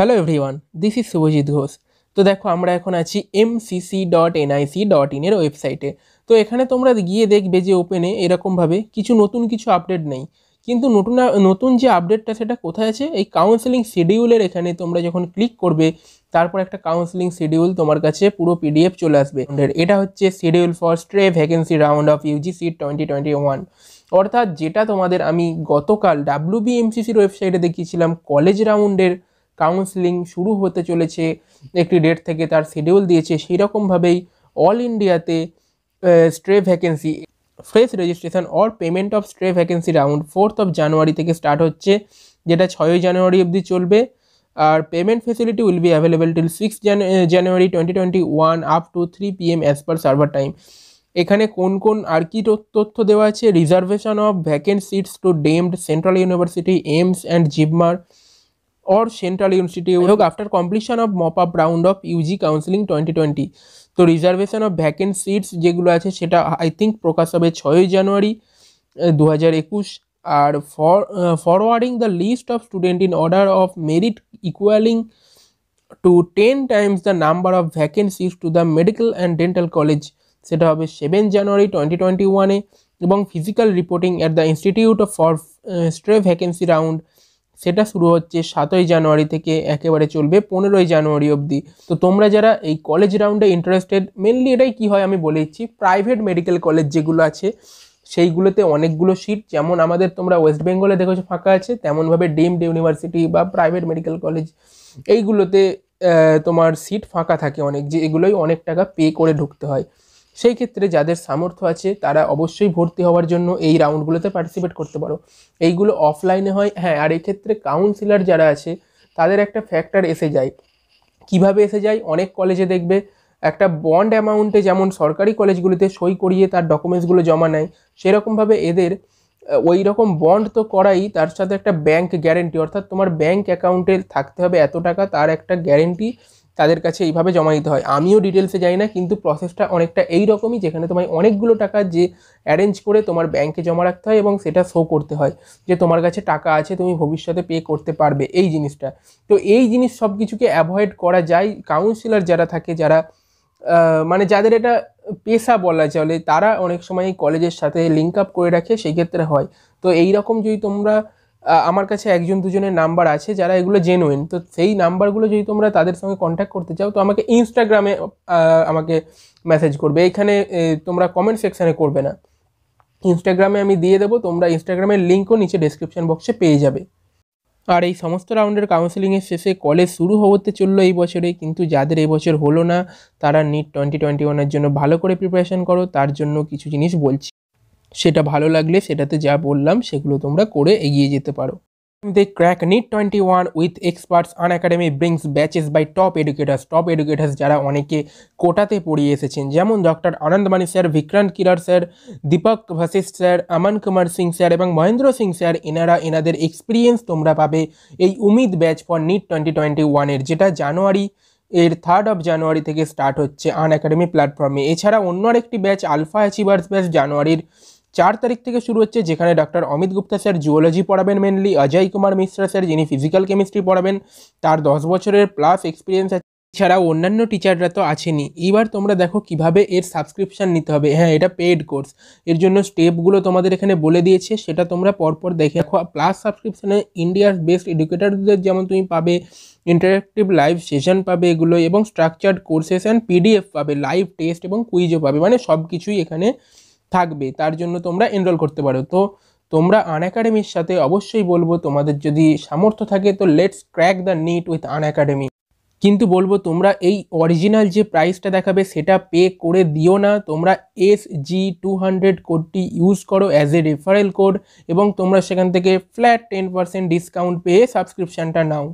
hello everyone this is Shubhajit Ghosh তো দেখো আমরা এখন আছি এমসিসি ডট এনআইসি ডট ইনের ওয়েবসাইটে তো এখানে তোমরা গিয়ে দেখবে যে ওপেনে এরকমভাবে কিছু নতুন কিছু আপডেট নেই কিন্তু নতুন নতুন যে আপডেটটা সেটা কোথায় আছে এই কাউন্সেলিং শিডিউলের এখানে তোমরা যখন ক্লিক করবে তারপর একটা কাউন্সেলিং শিডিউল তোমার কাছে পুরো পিডিএফ চলে আসবে এটা হচ্ছে schedule for stray vacancy round of UGC twenty twenty one অর্থাৎ যেটা তোমাদের আমি গতকাল ডাব্লিউবিএমসিসির ওয়েবসাইটে দেখিয়েছিলাম কলেজ রাউন্ডের কাউন্সিলিং শুরু হতে চলেছে একটি ডেট থেকে তার শিডিউল দিয়েছে সেই রকমভাবেই অল ইন্ডিয়াতে stray vacancy fresh registration or payment of stray vacancy round fourth of January থেকে স্টার্ট হচ্ছে যেটা ছয়ই জানুয়ারি অবধি চলবে আর payment facility will be available till six January twenty twenty one up to three PM as per server time এখানে কোন কোন আর কি তথ্য দেওয়া আছে reservation of vacant seats to deemed central university AIIMS and JIPMER or central institute হোক after after of of mop up round of counselling twenty twenty তো রিজার্ভেশন অফ ভ্যাকেন্ট সিটস যেগুলো আছে সেটা আই থিঙ্ক প্রকাশ হবে ছয়ই জানুয়ারি দু হাজার একুশ আর forwarding the list of student in order of merit equalling to ten times the number of vacant seats to the medical and dental college সেটা হবে সেভেন জানুয়ারি টোয়েন্টি টোয়েন্টি ওয়ানে এবং physical reporting at the institute of for stray vacancy round সেটা শুরু হচ্ছে সাতই জানুয়ারি থেকে একেবারে চলবে পনেরোই জানুয়ারি অবধি তো তোমরা যারা এই কলেজ রাউন্ডে ইন্টারেস্টেড মেনলি এটাই কি হয় আমি বলে দিচ্ছি প্রাইভেট মেডিকেল কলেজ যেগুলো আছে সেইগুলোতে অনেকগুলো সিট যেমন আমাদের তোমরা ওয়েস্ট বেঙ্গলে দেখেছো ফাঁকা আছে তেমনভাবে ডিমড ইউনিভার্সিটি বা প্রাইভেট মেডিকেল কলেজ এইগুলোতে তোমার সিট ফাঁকা থাকে অনেক যে এগুলোই অনেক টাকা পে করে ঢুকতে হয় সেই ক্ষেত্রে যাদের সামর্থ্য আছে তারা অবশ্যই ভর্তি হওয়ার জন্য এই রাউন্ডগুলোতে পার্টিসিপেট করতে পারো এইগুলো অফলাইনে হয় হ্যাঁ আর এক্ষেত্রে কাউন্সিলার যারা আছে তাদের একটা ফ্যাক্টর এসে যায় কিভাবে এসে যায় অনেক কলেজে দেখবে একটা বন্ড অ্যামাউন্টে যেমন সরকারি কলেজগুলিতে সই করিয়ে তার ডকুমেন্টসগুলো জমা নেয় সেরকমভাবে এদের ওই রকম বন্ড তো করাই তার সাথে একটা ব্যাংক গ্যারেন্টি অর্থাৎ তোমার ব্যাংক অ্যাকাউন্টে থাকতে হবে এত টাকা তার একটা গ্যারেন্টি তাদের কাছে এইভাবে জমা দিতে হয় আমিও ডিটেলসে যাই না কিন্তু প্রসেসটা অনেকটা এই রকমই যেখানে তোমায় অনেকগুলো টাকা যে অ্যারেঞ্জ করে তোমার ব্যাংকে জমা রাখতে হয় এবং সেটা শো করতে হয় যে তোমার কাছে টাকা আছে তুমি ভবিষ্যতে পে করতে পারবে এই জিনিসটা তো এই জিনিস সব কিছুকে অ্যাভয়েড করা যায় কাউন্সিলার যারা থাকে যারা মানে যাদের এটা পেশা বলা চলে তারা অনেক সময় কলেজের সাথে লিঙ্ক আপ করে রাখে সেক্ষেত্রে হয় তো এই রকম যদি তোমরা আমার কাছে একজন দুজনের নাম্বার আছে যারা এগুলো জেনুইন তো সেই নাম্বারগুলো যদি তোমরা তাদের সঙ্গে কন্ট্যাক্ট করতে চাও তো আমাকে ইনস্টাগ্রামে আমাকে মেসেজ করবে এখানে তোমরা কমেন্ট সেকশানে করবে না ইনস্টাগ্রামে আমি দিয়ে দেবো তোমরা ইনস্টাগ্রামের লিঙ্কও নিচে ডিসক্রিপশান বক্সে পেয়ে যাবে আর এই সমস্ত রাউন্ডের কাউন্সেলিংয়ের শেষে কলেজ শুরু হতে চললো এই বছরে কিন্তু যাদের এই বছর হলো না তারা নিট টোয়েন্টি টোয়েন্টি ওয়ানের জন্য ভালো করে প্রিপারেশান করো তার জন্য কিছু জিনিস বলছি সেটা ভালো লাগলে সেটাতে যা বললাম সেগুলো তোমরা করে এগিয়ে যেতে পারো crack NEET twenty one with experts Unacademy brings batches by top educators top educators যারা অনেকে কোটাতে পড়িয়ে এসেছেন যেমন doctor Anand Mani sir Vikrant Kirar sir Deepak Wasis sir Aman Kumar Singh sir এবং মহেন্দ্র সিং স্যার এনারা এনাদের এক্সপিরিয়েন্স তোমরা পাবে এই Umeed batch for NEET twenty twenty ওয়ানের যেটা জানুয়ারি এর থার্ড অফ জানুয়ারি থেকে স্টার্ট হচ্ছে আন একাডেমি প্ল্যাটফর্মে এছাড়া অন্য আরেকটি ব্যাচ আলফা অ্যাচিভার্স ব্যাচ জানুয়ারির চার তারিখ থেকে শুরু হচ্ছে যেখানে doctor Amit Gupta sir zoology পড়াবেন মেনলি অজয় কুমার মিশ্রা স্যার যিনি ফিজিক্যাল কেমিস্ট্রি পড়াবেন তার দশ বছরের প্লাস এক্সপিরিয়েন্স আছে এছাড়াও অন্যান্য টিচাররা তো আছেনি এইবার তোমরা দেখো কিভাবে এর সাবস্ক্রিপশান নিতে হবে হ্যাঁ এটা পেড কোর্স এর জন্য স্টেপগুলো তোমাদের এখানে বলে দিয়েছে সেটা তোমরা পরপর দেখে রাখো প্লাস সাবস্ক্রিপশানে ইন্ডিয়ার বেস্ট এডুকেটারদের যেমন তুমি পাবে ইন্টারেক্টিভ লাইভ সেশন পাবে এগুলো এবং স্ট্রাকচার্ড কোর্সেস অ্যান্ড পিডিএফ পাবে লাইভ টেস্ট এবং কুইজও পাবে মানে সব কিছুই এখানে থাকবে তার জন্য তোমরা এনরোল করতে পারো তো তোমরা আন একাডেমির সাথে অবশ্যই বলবো তোমাদের যদি সামর্থ্য থাকে তো let's crack the NEET with Unacademy কিন্তু বলবো তোমরা এই অরিজিনাল যে প্রাইসটা দেখাবে সেটা পে করে দিও না তোমরা এস জি টু হান্ড্রেড কোডটি ইউজ করো অ্যাজ এ রেফারেল কোড এবং তোমরা সেখান থেকে ফ্ল্যাট টেন পার্সেন্ট ডিসকাউন্ট পেয়ে সাবস্ক্রিপশানটা নাও